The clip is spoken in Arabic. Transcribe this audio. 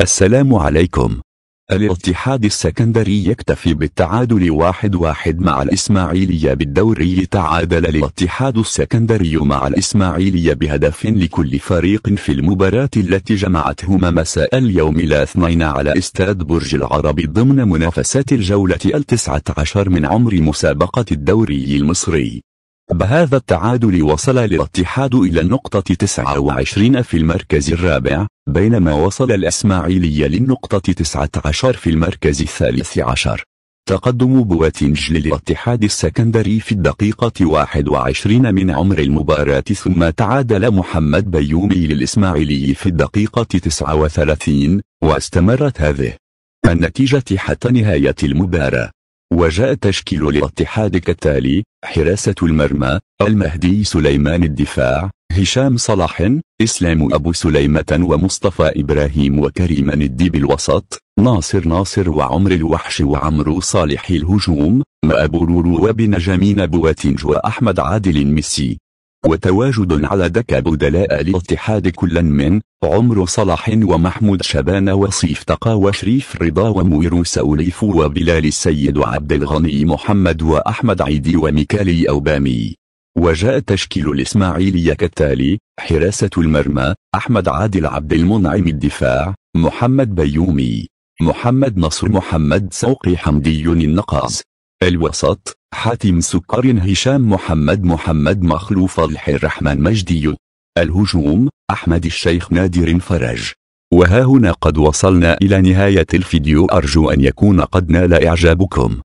السلام عليكم الاتحاد السكندري يكتفي بالتعادل واحد واحد مع الإسماعيلية بالدوري تعادل الاتحاد السكندري مع الإسماعيلية بهدف لكل فريق في المباراة التي جمعتهما مساء اليوم الاثنين على استاد برج العرب ضمن منافسات الجولة التسعة عشر من عمر مسابقة الدوري المصري بهذا التعادل وصل الاتحاد إلى النقطة 29 في المركز الرابع بينما وصل الأسماعيلية للنقطة 19 في المركز الثالث عشر تقدم بواتنج للاتحاد السكندري في الدقيقة 21 من عمر المباراة ثم تعادل محمد بيومي للإسماعيلي في الدقيقة 39 واستمرت هذه النتيجة حتى نهاية المباراة وجاء تشكيل الاتحاد كالتالي حراسة المرمى المهدي سليمان الدفاع هشام صلاح إسلام أبو سليمة ومصطفى إبراهيم وكريم الديب الوسط ناصر ناصر وعمر الوحش وعمرو صالح الهجوم رورو وبنجمين بواتنج وأحمد عادل ميسي وتواجد على دكة بدلاء الاتحاد كلا من عمر صلاح ومحمود شبان وصيف تقى وشريف رضا وموير سوليف وبلال السيد وعبد الغني محمد وأحمد عيدي وميكالي أوبامي وجاء تشكيل الإسماعيلية كالتالي حراسة المرمى أحمد عادل عبد المنعم الدفاع محمد بيومي محمد نصر محمد سوقي حمدي النقاز الوسط حاتم سكر هشام محمد محمد مخلوف الحر رحمن مجدي الهجوم أحمد الشيخ نادر فرج وها هنا قد وصلنا إلى نهاية الفيديو أرجو أن يكون قد نال إعجابكم